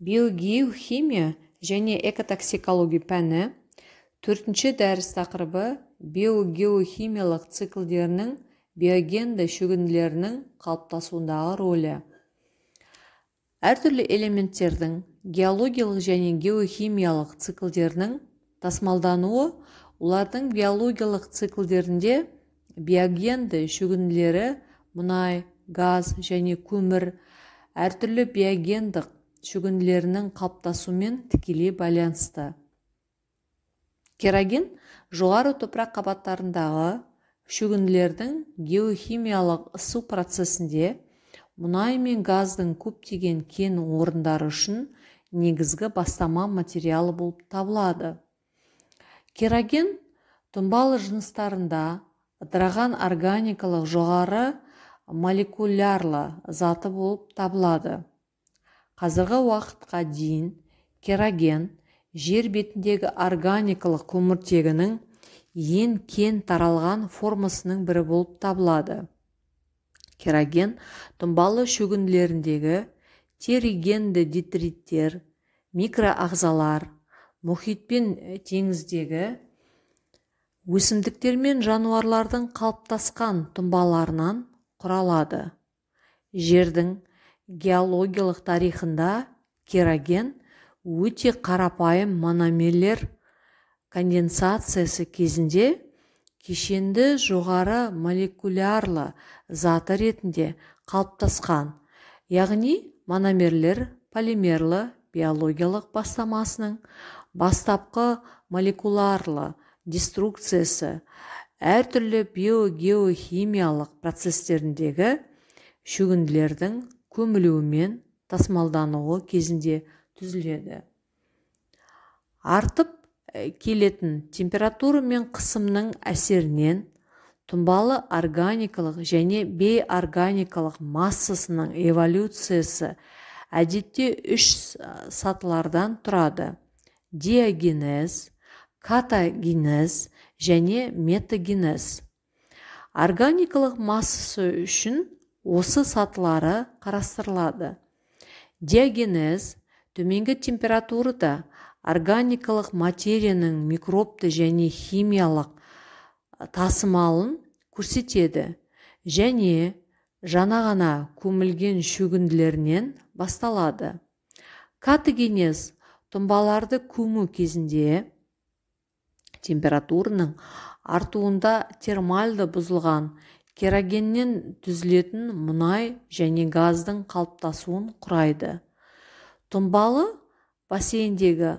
биогеохимия және экотоксикология пәні төртінші дәріс тақырыбы биогеохимиялық циклдерінің биогенді шөгінділерінің қалыптасуындағы рөлі әртүрлі элементтердің геологиялық және геохимиялық циклдерінің тасмалдануы олардың биологиялық циклдерінде биогенді шөгінділері мұнай газ және көмір әртүрлі биогендік шөгінділерінің қалыптасуымен тікелей байланысты кероген жоғары топырақ қабаттарындағы шөгінділердің геохимиялық ысу процесінде мұнай мен газдың көптеген кен орындары үшін негізгі бастама материалы болып табылады кероген тұнбалы жыныстарында ыдыраған органикалық жоғары молекулярлы заты болып табылады қазіргі уақытқа дейін кероген жер бетіндегі органикалық көміртегінің ең кең таралған формасының бірі болып табылады кероген тұнбалы шөгінділеріндегі теригенді детриттер микроағзалар мұхит пен теңіздегі өсімдіктер мен жануарлардың қалыптасқан тұнбаларынан құралады жердің геологиялық тарихында кероген өте қарапайым мономерлер конденсациясы кезінде кешенді жоғары молекулярлы заты ретінде қалыптасқан яғни мономерлер полимерлы биологиялық бастамасының бастапқы молекулярлы деструкциясы әртүрлі биогеохимиялық процестеріндегі шөгінділердің көмілуімен тасымалдануы кезінде түзіледі артып э, келетін температура мен қысымның әсерінен тұмбалы органикалық және бейорганикалық массасының эволюциясы әдетте үш э, сатылардан тұрады диагенез катагенез және метагенез органикалық массасы үшін осы сатылары қарастырылады диагенез төменгі температурада органикалық материяның микробты және химиялық тасымалын көрсетеді және жана ғана көмілген шөгінділерінен басталады катагенез тұмбаларды көму кезінде температураның артуында термальды бұзылған керогеннен түзілетін мұнай және газдың қалыптасуын құрайды тұнбалы бассейндегі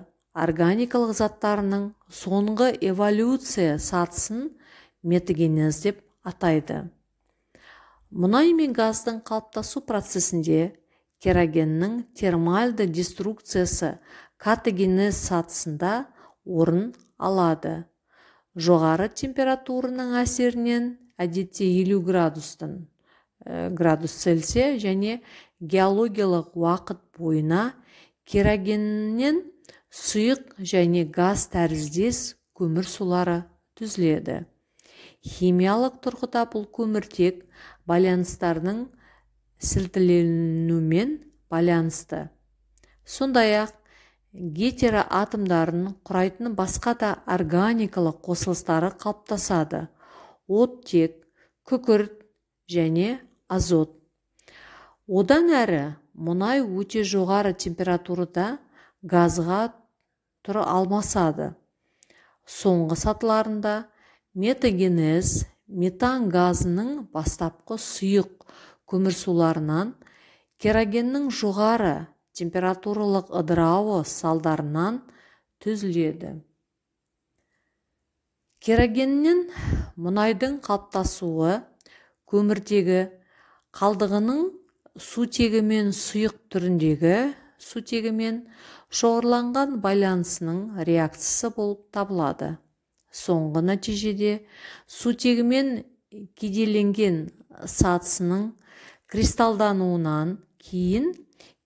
органикалық заттарының соңғы эволюция сатысын метагенез деп атайды мұнай мен газдың қалыптасу процесінде керогеннің термальды деструкциясы катагенез сатысында орын алады жоғары температураның әсерінен әдетте елу градустан э, градус цельсия және геологиялық уақыт бойына керогеннен сұйық және газ тәріздес көмір сулары түзіледі химиялық тұрғыда бұл көміртек байланыстарының сілтіленуімен байланысты сондай ақ гетероатомдарын құрайтын басқа да органикалық қосылыстары қалыптасады оттек күкірт және азот одан әрі мұнай өте жоғары температурада газға тұра алмасады соңғы сатыларында метагенез метан газының бастапқы сұйық көмірсуларынан керогеннің жоғары температуралық ыдырауы салдарынан түзіледі керогеннен мұнайдың қалыптасуы көміртегі қалдығының сутегімен сұйық түріндегі сутегімен шоғырланған байланысының реакциясы болып табылады соңғы нәтижеде сутегімен кеделенген сатысының кристалдануынан кейін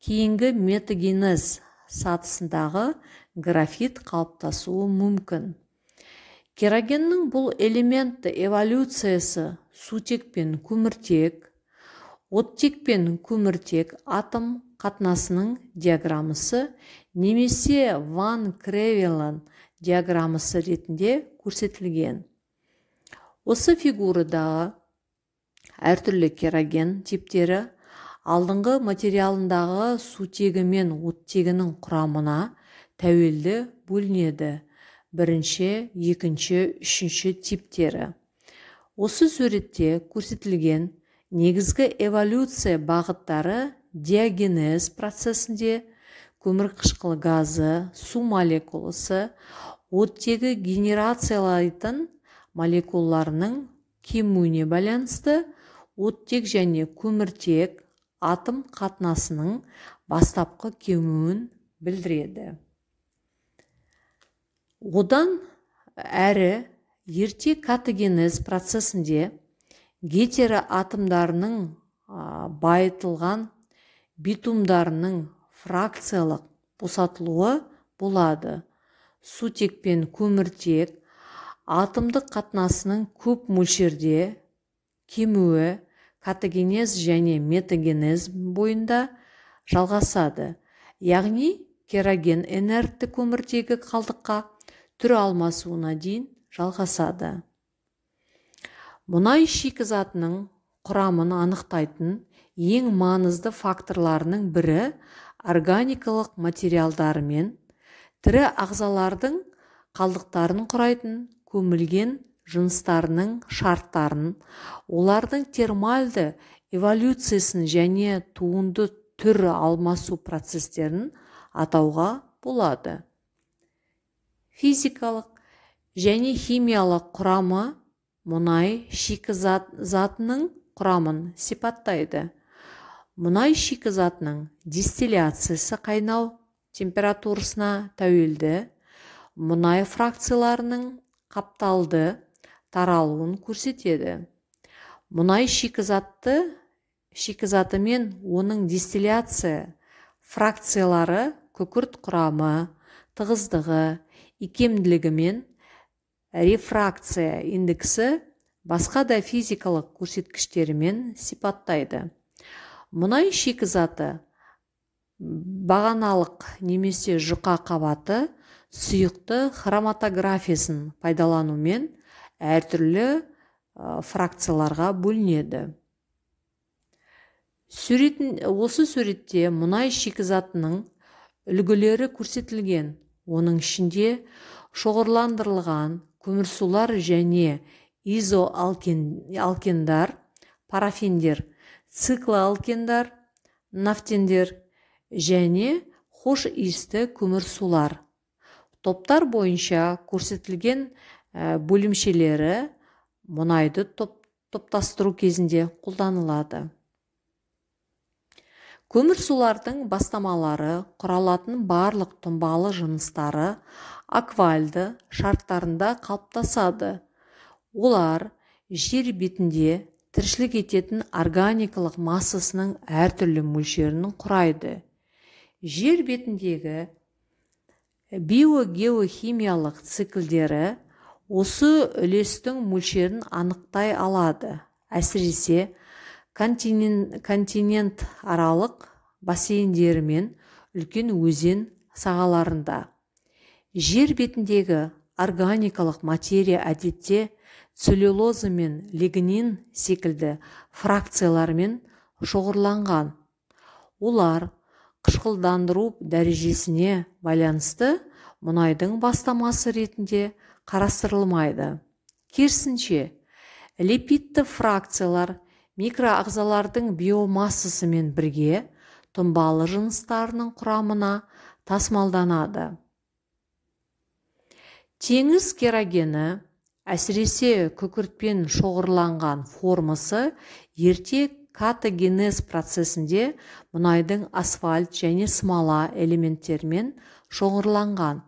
кейінгі метагенез сатысындағы графит қалыптасуы мүмкін керогеннің бұл элементті эволюциясы сутек пен көміртек оттек пен көміртек атом қатынасының диаграммасы немесе ван кревелан диаграммасы ретінде көрсетілген осы фигурадағы әртүрлі кероген типтері алдыңғы материалындағы сутегі мен оттегінің құрамына тәуелді бөлінеді бірінші екінші үшінші типтері осы суретте көрсетілген негізгі эволюция бағыттары диагенез процесінде көмірқышқыл газы су молекуласы оттегі генерациялайтын молекулаларының кемуіне байланысты оттек және көміртек атом қатынасының бастапқы кемуін білдіреді одан әрі ерте катогенез процесінде гетероатомдарының байытылған битумдарының фракциялық босатылуы болады сутек пен көміртек атомдық қатынасының көп мөлшерде кемуі катогенез және метагенез бойында жалғасады яғни кероген инертті көміртегі қалдыққа түр алмасуына дейін жалғасады мұнай шикізатының құрамын анықтайтын ең маңызды факторларының бірі органикалық материалдармен тірі ағзалардың қалдықтарын құрайтын көмілген жыныстарының шарттарын олардың термальды эволюциясын және туынды түр алмасу процестерін атауға болады физикалық және химиялық құрамы мұнай шикізат затының құрамын сипаттайды мұнай шикізатының дистилляциясы қайнау температурасына тәуелді мұнай фракцияларының қапталды таралуын көрсетеді мұнай шикізатты шикізаты мен оның дистилляция фракциялары күкірт құрамы тығыздығы икемділігімен рефракция индексі басқа да физикалық көрсеткіштерімен сипаттайды мұнай шикізаты бағаналық немесе жұқа қабаты сұйықты хроматографиясын пайдаланумен әртүрлі фракцияларға бөлінеді суретін, осы суретте мұнай шикізатының үлгілері көрсетілген оның ішінде шоғырландырылған көмірсулар және изоалкендар парафиндер циклоалкендар нафтендер және хош иісті көмірсулар топтар бойынша көрсетілген ә, бөлімшелері мұнайды топ, топтастыру кезінде қолданылады көмірсулардың бастамалары құралатын барлық тұнбалы жыныстары аквальды шарттарында қалыптасады олар жер бетінде тіршілік ететін органикалық массасының әртүрлі мөлшерін құрайды жер бетіндегі биогеохимиялық циклдері осы үлестің мөлшерін анықтай алады әсіресе континент, континент аралық бассейндері мен үлкен өзен сағаларында жер бетіндегі органикалық материя әдетте целлюлоза мен лигнин секілді фракциялармен шоғырланған олар қышқылдандыру дәрежесіне байланысты мұнайдың бастамасы ретінде қарастырылмайды керісінше липидті фракциялар микроағзалардың биомассасымен бірге тұнбалы жыныстарының құрамына тасмалданады теңіз керогені әсіресе күкіртпен шоғырланған формасы ерте катогенез процесінде мұнайдың асфальт және смола элементтерімен шоғырланған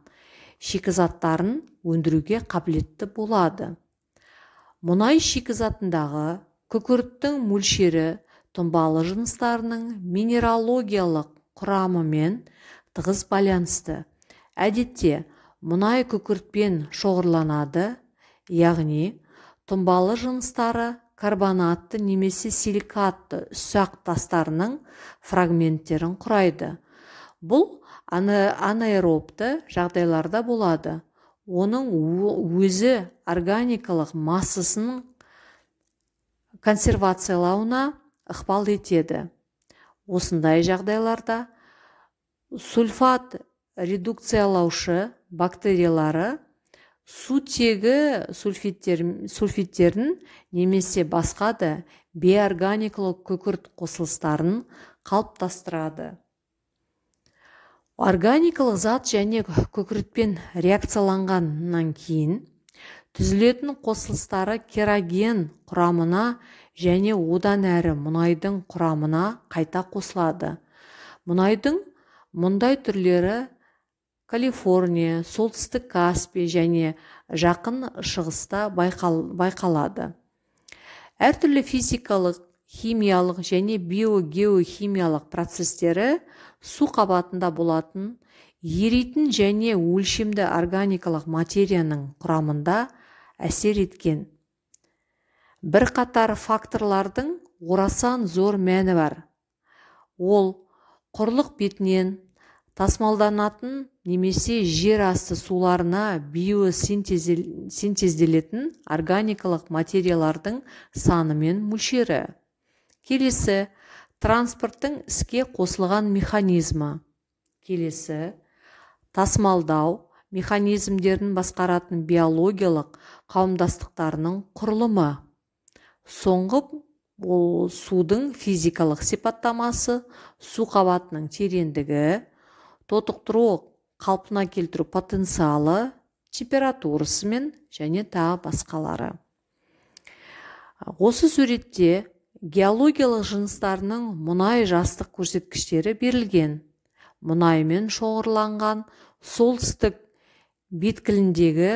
шикізаттарын өндіруге қабілетті болады мұнай шикізатындағы күкірттің мөлшері тұнбалы жыныстарының минералогиялық құрамымен тығыз байланысты әдетте мұнай күкіртпен шоғырланады яғни тұнбалы жыныстары карбонатты немесе силикатты ұсақ тастарының фрагменттерін құрайды бұл анаэробты жағдайларда болады оның өзі органикалық массасының консервациялауына ықпал етеді осындай жағдайларда сульфат редукциялаушы бактериялары сутегі сульфиттер, сульфиттерін немесе басқа да бейорганикалық күкірт қосылыстарын қалыптастырады органикалық зат және күкіртпен реакцияланғаннан кейін түзілетін қосылыстары кероген құрамына және одан әрі мұнайдың құрамына қайта қосылады мұнайдың мұндай түрлері калифорния солтүстік каспий және жақын шығыста байқал, байқалады әртүрлі физикалық химиялық және биогеохимиялық процестері су қабатында болатын еритін және өлшемді органикалық материяның құрамында әсер еткен Бір қатар факторлардың орасан зор мәні бар ол құрлық бетінен тасмалданатын немесе жер асты суларына биосинтезделетін органикалық материялардың саны мен мөлшері келесі транспорттың іске қосылған механизмі келесі тасымалдау механизмдерін басқаратын биологиялық қауымдастықтарының құрылымы соңғы ол судың физикалық сипаттамасы су қабатының тереңдігі тотықтыру қалпына келтіру потенциалы температурасымен және тағы басқалары осы суретте геологиялық жыныстарының мұнай жастық көрсеткіштері берілген мұнаймен шоғырланған солтүстік беткіліндегі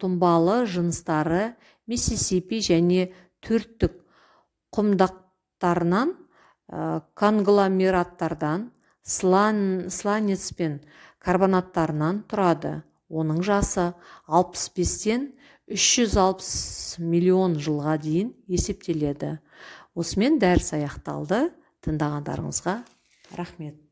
тұмбалы жыныстары миссисипи және төрттік құмдақтарынан э, конгломераттардан слан, сланец пен карбонаттарынан тұрады оның жасы 65-тен 360 миллион жылға дейін есептеледі осымен дәріс аяқталды тыңдағандарыңызға рахмет